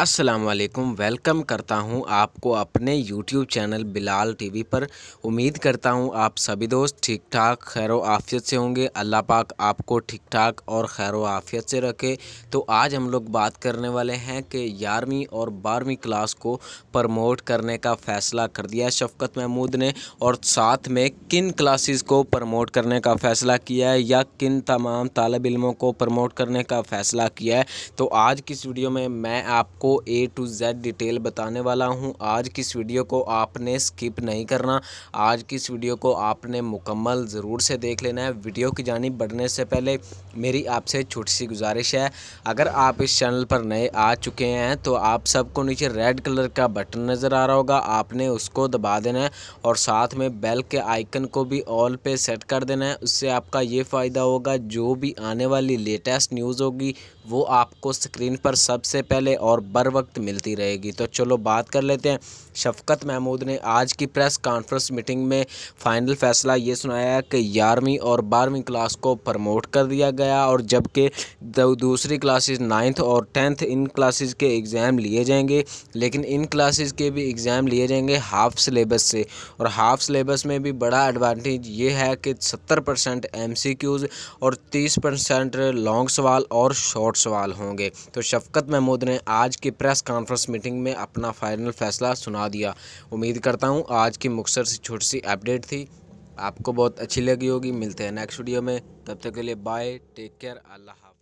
असलकम वेलकम करता हूँ आपको अपने YouTube चैनल बिलाल टीवी पर उम्मीद करता हूँ आप सभी दोस्त ठीक ठाक खैर आफियत से होंगे अल्लाह पाक आपको ठीक ठाक और खैर आफियत से रखे तो आज हम लोग बात करने वाले हैं कि ग्यारहवीं और बारहवीं क्लास को प्रमोट करने का फ़ैसला कर दिया शफकत महमूद ने और साथ में किन क्लासेस को प्रमोट करने का फ़ैसला किया है या किन तमाम तालब इलमों को प्रमोट करने का फ़ैसला किया है तो आज की इस वीडियो में मैं आपको आपको ए टू जेड डिटेल बताने वाला हूँ आज की इस वीडियो को आपने स्किप नहीं करना आज की इस वीडियो को आपने मुकम्मल ज़रूर से देख लेना है वीडियो की जानी बढ़ने से पहले मेरी आपसे छोटी सी गुजारिश है अगर आप इस चैनल पर नए आ चुके हैं तो आप सबको नीचे रेड कलर का बटन नज़र आ रहा होगा आपने उसको दबा देना है और साथ में बेल के आइकन को भी ऑल पे सेट कर देना है उससे आपका ये फ़ायदा होगा जो भी आने वाली लेटेस्ट न्यूज़ होगी वो आपको स्क्रीन पर सबसे पहले और बर वक्त मिलती रहेगी तो चलो बात कर लेते हैं शफकत महमूद ने आज की प्रेस कॉन्फ्रेंस मीटिंग में फ़ाइनल फैसला ये सुनाया कि ग्यारहवीं और बारहवीं क्लास को प्रमोट कर दिया गया और जबकि दूसरी क्लासेस नाइन्थ और टेंथ इन क्लासेस के एग्ज़ाम लिए जाएंगे लेकिन इन क्लासेस के भी एग्ज़ाम लिए जाएंगे हाफ़ सिलेबस से और हाफ़ सिलेबस में भी बड़ा एडवांटेज ये है कि सत्तर परसेंट एम और तीस परसेंट लॉन्ग सवाल और शॉर्ट सवाल होंगे तो शफकत महमूद ने आज की प्रेस कॉन्फ्रेंस मीटिंग में अपना फाइनल फैसला सुना दिया उम्मीद करता हूँ आज की मुख्तर सी छोटी सी अपडेट थी आपको बहुत अच्छी लगी होगी मिलते हैं नेक्स्ट वीडियो में तब तक के लिए बाय टेक केयर अल्लाह